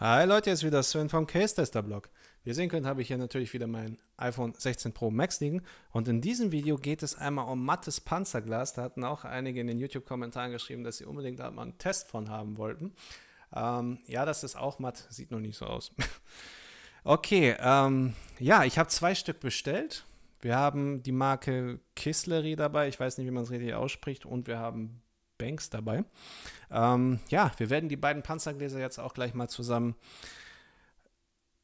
Hi Leute, jetzt wieder Sven vom Case Tester Blog. Wie ihr sehen könnt, habe ich hier natürlich wieder mein iPhone 16 Pro Max liegen und in diesem Video geht es einmal um mattes Panzerglas. Da hatten auch einige in den YouTube-Kommentaren geschrieben, dass sie unbedingt da mal einen Test von haben wollten. Ähm, ja, das ist auch matt, sieht noch nicht so aus. okay, ähm, ja, ich habe zwei Stück bestellt. Wir haben die Marke Kisslery dabei, ich weiß nicht, wie man es richtig ausspricht, und wir haben Banks dabei. Ähm, ja, wir werden die beiden Panzergläser jetzt auch gleich mal zusammen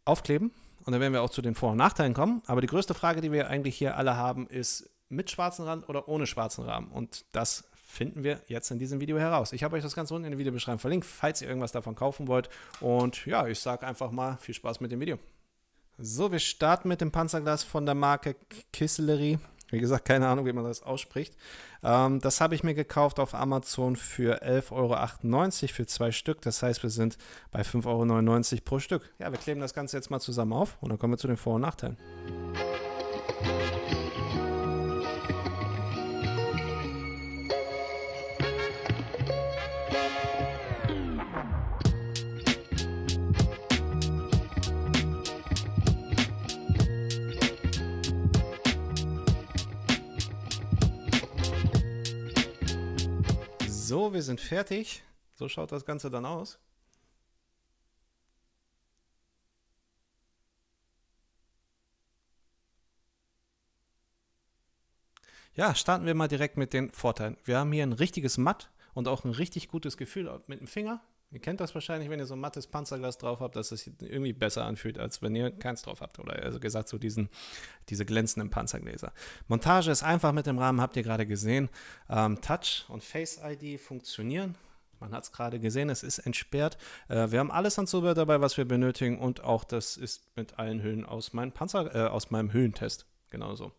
aufkleben. Und dann werden wir auch zu den Vor- und Nachteilen kommen. Aber die größte Frage, die wir eigentlich hier alle haben, ist mit schwarzen Rand oder ohne schwarzen Rahmen. Und das finden wir jetzt in diesem Video heraus. Ich habe euch das ganz unten in der Videobeschreibung verlinkt, falls ihr irgendwas davon kaufen wollt. Und ja, ich sage einfach mal viel Spaß mit dem Video. So, wir starten mit dem Panzerglas von der Marke Kisselerie. Wie gesagt, keine Ahnung, wie man das ausspricht. Ähm, das habe ich mir gekauft auf Amazon für 11,98 Euro für zwei Stück. Das heißt, wir sind bei 5,99 Euro pro Stück. Ja, wir kleben das Ganze jetzt mal zusammen auf und dann kommen wir zu den Vor- und Nachteilen. So, wir sind fertig. So schaut das Ganze dann aus. Ja, starten wir mal direkt mit den Vorteilen. Wir haben hier ein richtiges Matt und auch ein richtig gutes Gefühl mit dem Finger. Ihr kennt das wahrscheinlich, wenn ihr so ein mattes Panzerglas drauf habt, dass es irgendwie besser anfühlt, als wenn ihr keins drauf habt. Oder also gesagt, so diesen, diese glänzenden Panzergläser. Montage ist einfach mit dem Rahmen, habt ihr gerade gesehen. Ähm, Touch und Face ID funktionieren. Man hat es gerade gesehen, es ist entsperrt. Äh, wir haben alles an Zubehör dabei, was wir benötigen. Und auch das ist mit allen Höhen aus meinem, Panzer, äh, aus meinem Höhentest. Genauso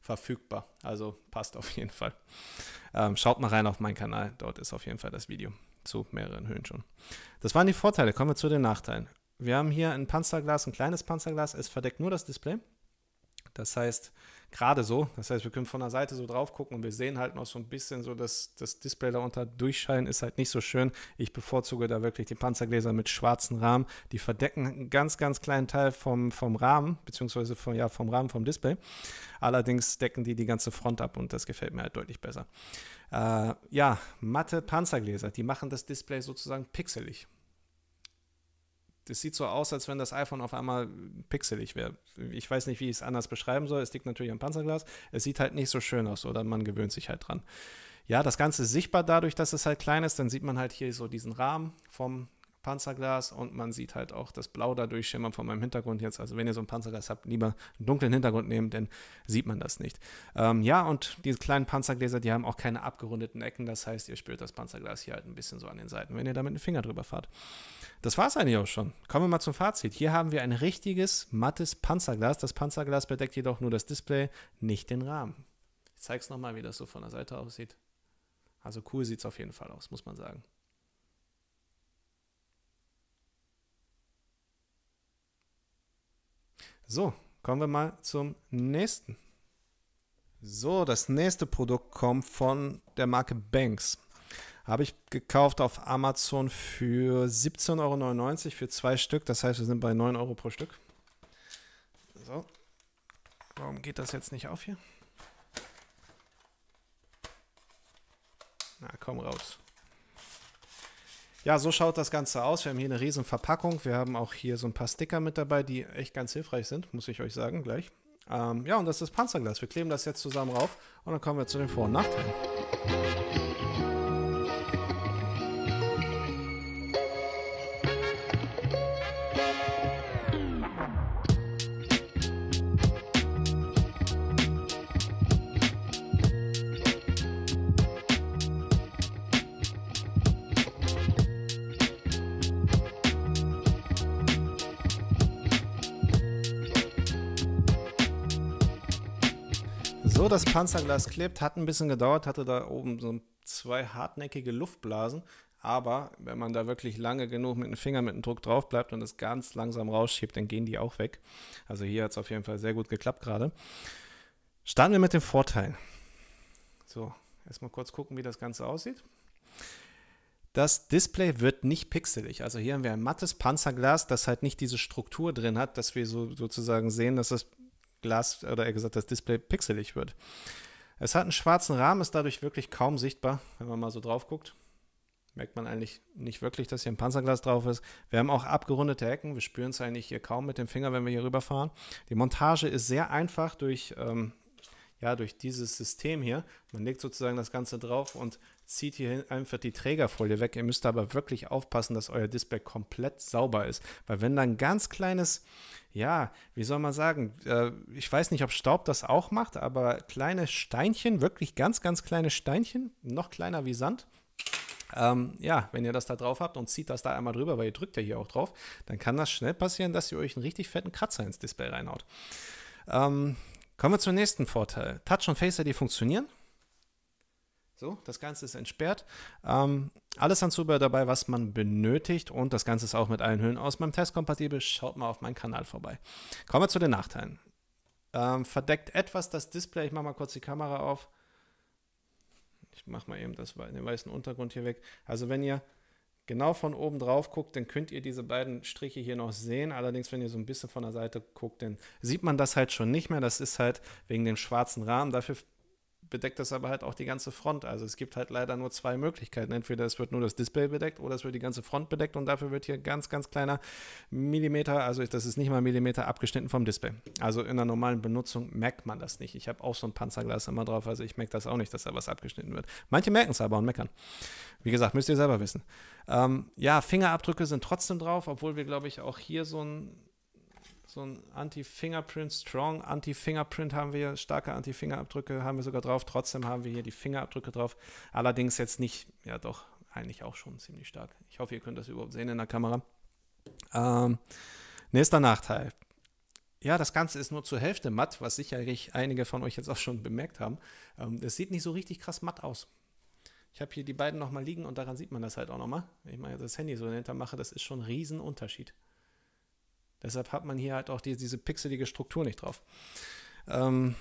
verfügbar. Also passt auf jeden Fall. Ähm, schaut mal rein auf meinen Kanal, dort ist auf jeden Fall das Video zu mehreren Höhen schon. Das waren die Vorteile. Kommen wir zu den Nachteilen. Wir haben hier ein Panzerglas, ein kleines Panzerglas. Es verdeckt nur das Display. Das heißt, gerade so, das heißt, wir können von der Seite so drauf gucken und wir sehen halt noch so ein bisschen so, dass das Display darunter unter ist halt nicht so schön. Ich bevorzuge da wirklich die Panzergläser mit schwarzen Rahmen. Die verdecken einen ganz, ganz kleinen Teil vom, vom Rahmen, beziehungsweise vom, ja, vom Rahmen, vom Display. Allerdings decken die die ganze Front ab und das gefällt mir halt deutlich besser. Äh, ja, matte Panzergläser, die machen das Display sozusagen pixelig das sieht so aus, als wenn das iPhone auf einmal pixelig wäre. Ich weiß nicht, wie ich es anders beschreiben soll. Es liegt natürlich am Panzerglas. Es sieht halt nicht so schön aus oder man gewöhnt sich halt dran. Ja, das Ganze ist sichtbar dadurch, dass es halt klein ist. Dann sieht man halt hier so diesen Rahmen vom Panzerglas und man sieht halt auch das Blau dadurch schimmern von meinem Hintergrund jetzt. Also wenn ihr so ein Panzerglas habt, lieber einen dunklen Hintergrund nehmen, denn sieht man das nicht. Ähm, ja, und diese kleinen Panzergläser, die haben auch keine abgerundeten Ecken. Das heißt, ihr spürt das Panzerglas hier halt ein bisschen so an den Seiten, wenn ihr damit einen Finger drüber fahrt. Das war es eigentlich auch schon. Kommen wir mal zum Fazit. Hier haben wir ein richtiges, mattes Panzerglas. Das Panzerglas bedeckt jedoch nur das Display, nicht den Rahmen. Ich zeige es nochmal, wie das so von der Seite aussieht. Also cool sieht es auf jeden Fall aus, muss man sagen. So, kommen wir mal zum nächsten. So, das nächste Produkt kommt von der Marke Banks. Habe ich gekauft auf Amazon für 17,99 Euro für zwei Stück. Das heißt, wir sind bei 9 Euro pro Stück. So. Warum geht das jetzt nicht auf hier? Na, komm raus. Ja, so schaut das Ganze aus. Wir haben hier eine riesen Verpackung. Wir haben auch hier so ein paar Sticker mit dabei, die echt ganz hilfreich sind, muss ich euch sagen gleich. Ähm, ja, und das ist Panzerglas. Wir kleben das jetzt zusammen rauf und dann kommen wir zu den Vor- und Nachteilen. So, das Panzerglas klebt, hat ein bisschen gedauert, hatte da oben so zwei hartnäckige Luftblasen. Aber wenn man da wirklich lange genug mit dem Finger mit dem Druck drauf bleibt und es ganz langsam rausschiebt, dann gehen die auch weg. Also hier hat es auf jeden Fall sehr gut geklappt gerade. Starten wir mit dem Vorteil. So, erstmal kurz gucken, wie das Ganze aussieht. Das Display wird nicht pixelig. Also hier haben wir ein mattes Panzerglas, das halt nicht diese Struktur drin hat, dass wir so sozusagen sehen, dass das Glas oder eher gesagt das Display pixelig wird. Es hat einen schwarzen Rahmen, ist dadurch wirklich kaum sichtbar, wenn man mal so drauf guckt. Merkt man eigentlich nicht wirklich, dass hier ein Panzerglas drauf ist. Wir haben auch abgerundete Ecken. Wir spüren es eigentlich hier kaum mit dem Finger, wenn wir hier rüberfahren. Die Montage ist sehr einfach durch ähm, ja, durch dieses System hier. Man legt sozusagen das Ganze drauf und zieht hier einfach die Trägerfolie weg. Ihr müsst aber wirklich aufpassen, dass euer Display komplett sauber ist. Weil wenn da ein ganz kleines, ja, wie soll man sagen, äh, ich weiß nicht, ob Staub das auch macht, aber kleine Steinchen, wirklich ganz, ganz kleine Steinchen, noch kleiner wie Sand, ähm, ja, wenn ihr das da drauf habt und zieht das da einmal drüber, weil ihr drückt ja hier auch drauf, dann kann das schnell passieren, dass ihr euch einen richtig fetten Kratzer ins Display reinhaut. Ähm, Kommen wir zum nächsten Vorteil. Touch und Face ID funktionieren. So, das Ganze ist entsperrt. Ähm, alles an Zubehör dabei, was man benötigt und das Ganze ist auch mit allen Höhen aus meinem Test kompatibel. Schaut mal auf meinen Kanal vorbei. Kommen wir zu den Nachteilen. Ähm, verdeckt etwas das Display. Ich mache mal kurz die Kamera auf. Ich mache mal eben das, den weißen Untergrund hier weg. Also wenn ihr genau von oben drauf guckt, dann könnt ihr diese beiden Striche hier noch sehen. Allerdings, wenn ihr so ein bisschen von der Seite guckt, dann sieht man das halt schon nicht mehr. Das ist halt wegen dem schwarzen Rahmen. Dafür bedeckt das aber halt auch die ganze Front. Also es gibt halt leider nur zwei Möglichkeiten. Entweder es wird nur das Display bedeckt oder es wird die ganze Front bedeckt und dafür wird hier ganz, ganz kleiner Millimeter, also das ist nicht mal Millimeter abgeschnitten vom Display. Also in der normalen Benutzung merkt man das nicht. Ich habe auch so ein Panzerglas immer drauf, also ich merke das auch nicht, dass da was abgeschnitten wird. Manche merken es aber und meckern. Wie gesagt, müsst ihr selber wissen. Ähm, ja, Fingerabdrücke sind trotzdem drauf, obwohl wir, glaube ich, auch hier so ein so ein Anti-Fingerprint Strong. Anti-Fingerprint haben wir, starke Anti-Fingerabdrücke haben wir sogar drauf. Trotzdem haben wir hier die Fingerabdrücke drauf. Allerdings jetzt nicht, ja doch, eigentlich auch schon ziemlich stark. Ich hoffe, ihr könnt das überhaupt sehen in der Kamera. Ähm, nächster Nachteil. Ja, das Ganze ist nur zur Hälfte matt, was sicherlich einige von euch jetzt auch schon bemerkt haben. Ähm, es sieht nicht so richtig krass matt aus. Ich habe hier die beiden nochmal liegen und daran sieht man das halt auch nochmal. Wenn ich mal das Handy so dahinter mache, das ist schon ein Riesenunterschied. Unterschied. Deshalb hat man hier halt auch die, diese pixelige Struktur nicht drauf. Ähm,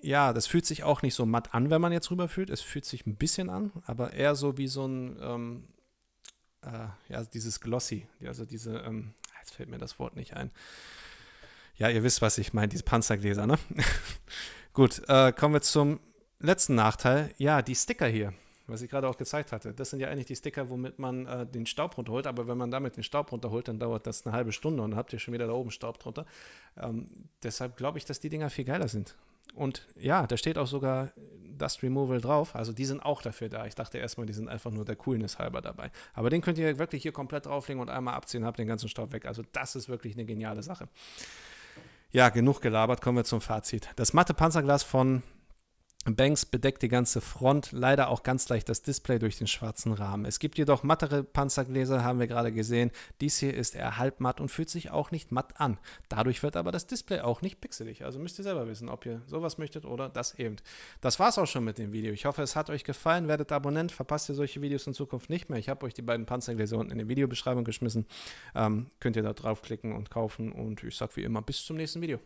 ja, das fühlt sich auch nicht so matt an, wenn man jetzt rüberfühlt. Es fühlt sich ein bisschen an, aber eher so wie so ein, ähm, äh, ja, dieses Glossy, also diese, ähm, jetzt fällt mir das Wort nicht ein. Ja, ihr wisst, was ich meine, diese Panzergläser, ne? Gut, äh, kommen wir zum letzten Nachteil. Ja, die Sticker hier was ich gerade auch gezeigt hatte. Das sind ja eigentlich die Sticker, womit man äh, den Staub runterholt, aber wenn man damit den Staub runterholt, dann dauert das eine halbe Stunde und dann habt ihr schon wieder da oben Staub drunter. Ähm, deshalb glaube ich, dass die Dinger viel geiler sind. Und ja, da steht auch sogar Dust Removal drauf. Also die sind auch dafür da. Ich dachte erstmal, die sind einfach nur der Coolness halber dabei. Aber den könnt ihr wirklich hier komplett drauflegen und einmal abziehen, habt den ganzen Staub weg. Also das ist wirklich eine geniale Sache. Ja, genug gelabert, kommen wir zum Fazit. Das matte Panzerglas von Banks bedeckt die ganze Front, leider auch ganz leicht das Display durch den schwarzen Rahmen. Es gibt jedoch mattere Panzergläser, haben wir gerade gesehen. Dies hier ist eher halbmatt und fühlt sich auch nicht matt an. Dadurch wird aber das Display auch nicht pixelig. Also müsst ihr selber wissen, ob ihr sowas möchtet oder das eben. Das war's auch schon mit dem Video. Ich hoffe, es hat euch gefallen. Werdet Abonnent, verpasst ihr solche Videos in Zukunft nicht mehr. Ich habe euch die beiden Panzergläser unten in die Videobeschreibung geschmissen. Ähm, könnt ihr da draufklicken und kaufen. Und ich sage wie immer, bis zum nächsten Video.